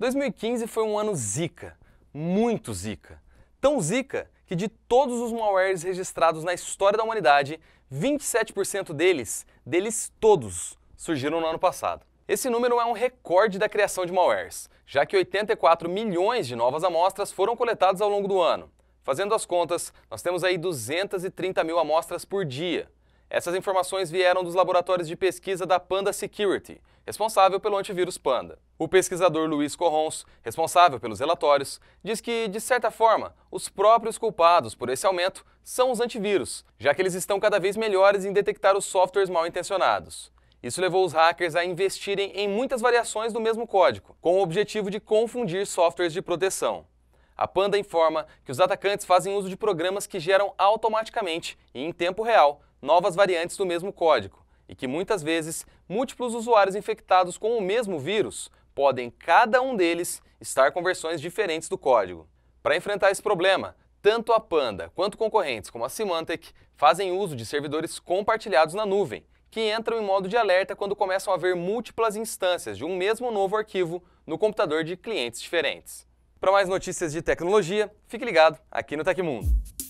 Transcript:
2015 foi um ano zica, muito zica. Tão zica que de todos os malwares registrados na história da humanidade, 27% deles, deles todos, surgiram no ano passado. Esse número é um recorde da criação de malwares, já que 84 milhões de novas amostras foram coletadas ao longo do ano. Fazendo as contas, nós temos aí 230 mil amostras por dia. Essas informações vieram dos laboratórios de pesquisa da Panda Security, responsável pelo antivírus Panda. O pesquisador Luiz Corrons, responsável pelos relatórios, diz que, de certa forma, os próprios culpados por esse aumento são os antivírus, já que eles estão cada vez melhores em detectar os softwares mal intencionados. Isso levou os hackers a investirem em muitas variações do mesmo código, com o objetivo de confundir softwares de proteção. A Panda informa que os atacantes fazem uso de programas que geram automaticamente e em tempo real novas variantes do mesmo código e que muitas vezes múltiplos usuários infectados com o mesmo vírus podem, cada um deles, estar com versões diferentes do código. Para enfrentar esse problema, tanto a Panda quanto concorrentes como a Symantec fazem uso de servidores compartilhados na nuvem, que entram em modo de alerta quando começam a haver múltiplas instâncias de um mesmo novo arquivo no computador de clientes diferentes. Para mais notícias de tecnologia, fique ligado aqui no Tecmundo.